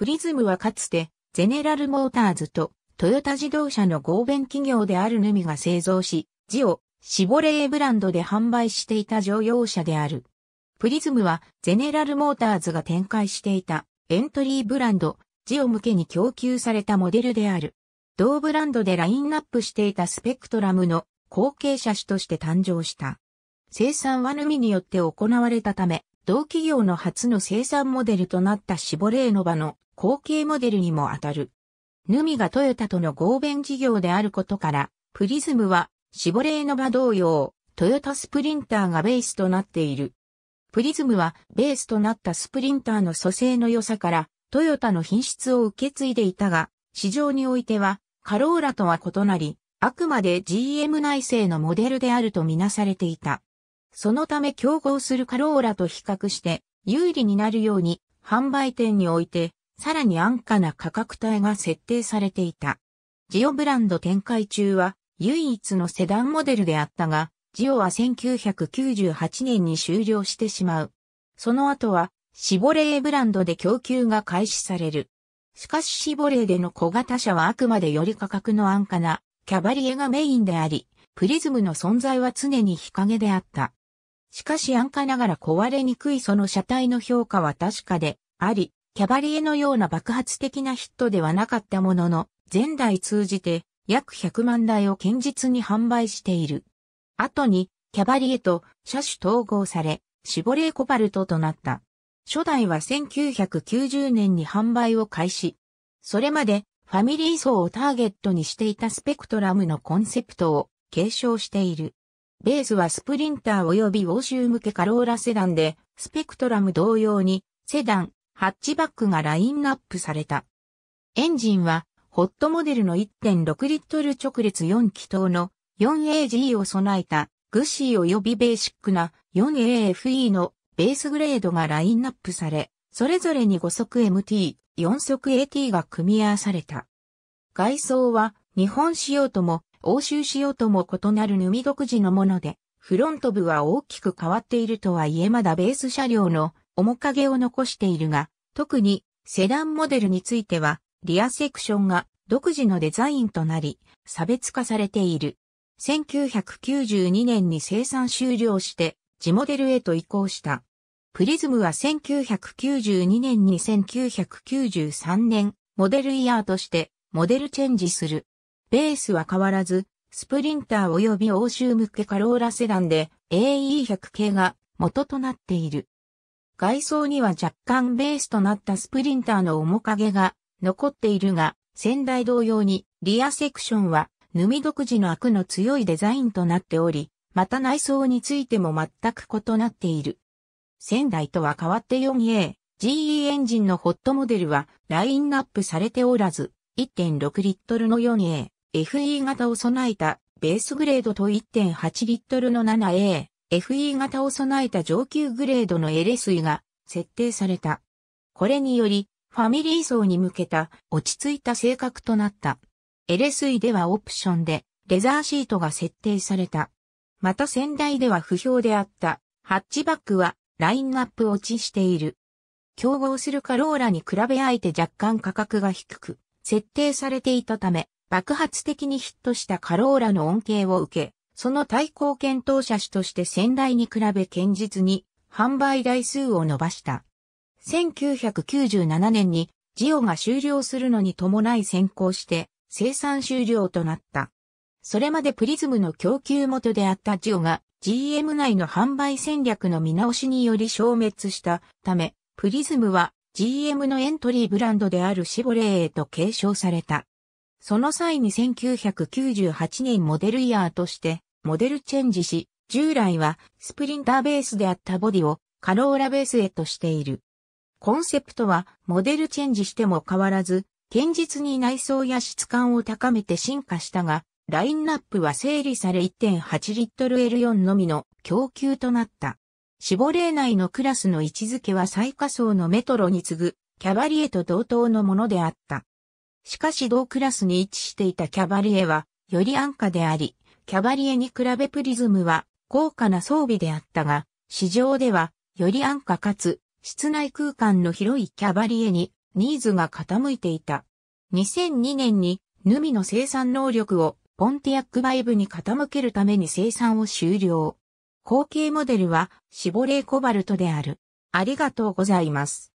プリズムはかつて、ゼネラルモーターズとトヨタ自動車の合弁企業であるヌミが製造し、ジオ、シボレーブランドで販売していた乗用車である。プリズムはゼネラルモーターズが展開していたエントリーブランド、ジオ向けに供給されたモデルである。同ブランドでラインナップしていたスペクトラムの後継車種として誕生した。生産はヌミによって行われたため、同企業の初の生産モデルとなったシボレーノバの後継モデルにも当たる。ヌミがトヨタとの合弁事業であることから、プリズムは、シボレーノバ同様、トヨタスプリンターがベースとなっている。プリズムは、ベースとなったスプリンターの蘇生の良さから、トヨタの品質を受け継いでいたが、市場においては、カローラとは異なり、あくまで GM 内製のモデルであるとみなされていた。そのため競合するカローラと比較して、有利になるように、販売店において、さらに安価な価格帯が設定されていた。ジオブランド展開中は唯一のセダンモデルであったが、ジオは1998年に終了してしまう。その後はシボレーブランドで供給が開始される。しかしシボレーでの小型車はあくまでより価格の安価なキャバリエがメインであり、プリズムの存在は常に日陰であった。しかし安価ながら壊れにくいその車体の評価は確かであり、キャバリエのような爆発的なヒットではなかったものの、前代通じて約100万台を堅実に販売している。後に、キャバリエと車種統合され、シボレーコバルトとなった。初代は1990年に販売を開始。それまでファミリー層をターゲットにしていたスペクトラムのコンセプトを継承している。ベースはスプリンター及び欧州向けカローラセダンで、スペクトラム同様にセダン、ハッチバックがラインナップされた。エンジンは、ホットモデルの1.6リットル直列4気筒の 4AG を備えた、グシー及びベーシックな 4AFE のベースグレードがラインナップされ、それぞれに5速 MT、4速 AT が組み合わされた。外装は日本仕様とも欧州仕様とも異なるヌミ独自のもので、フロント部は大きく変わっているとはいえまだベース車両の面影を残しているが、特にセダンモデルについては、リアセクションが独自のデザインとなり、差別化されている。1992年に生産終了して、地モデルへと移行した。プリズムは1992年に1993年、モデルイヤーとして、モデルチェンジする。ベースは変わらず、スプリンター及び欧州向けカローラセダンで AE100 系が元となっている。外装には若干ベースとなったスプリンターの面影が残っているが、先代同様にリアセクションはヌミ独自の悪の強いデザインとなっており、また内装についても全く異なっている。仙台とは変わって 4A、GE エンジンのホットモデルはラインナップされておらず、1.6リットルの 4A、FE 型を備えたベースグレードと1.8リットルの 7A、FE 型を備えた上級グレードの L 水が設定された。これにより、ファミリー層に向けた落ち着いた性格となった。L 水ではオプションでレザーシートが設定された。また先代では不評であったハッチバックはラインナップ落ちしている。競合するカローラに比べえて若干価格が低く設定されていたため爆発的にヒットしたカローラの恩恵を受け、その対抗検討車種として先代に比べ堅実に販売台数を伸ばした。1997年にジオが終了するのに伴い先行して生産終了となった。それまでプリズムの供給元であったジオが GM 内の販売戦略の見直しにより消滅したため、プリズムは GM のエントリーブランドであるシボレーへと継承された。その際に1998年モデルイヤーとしてモデルチェンジし、従来はスプリンターベースであったボディをカローラベースへとしている。コンセプトはモデルチェンジしても変わらず、堅実に内装や質感を高めて進化したが、ラインナップは整理され1.8リットル L4 のみの供給となった。シボレー内のクラスの位置づけは最下層のメトロに次ぐキャバリエと同等のものであった。しかし同クラスに位置していたキャバリエはより安価であり、キャバリエに比べプリズムは高価な装備であったが、市場ではより安価かつ室内空間の広いキャバリエにニーズが傾いていた。2002年にヌミの生産能力をポンティアックバイブに傾けるために生産を終了。後継モデルはシボレーコバルトである。ありがとうございます。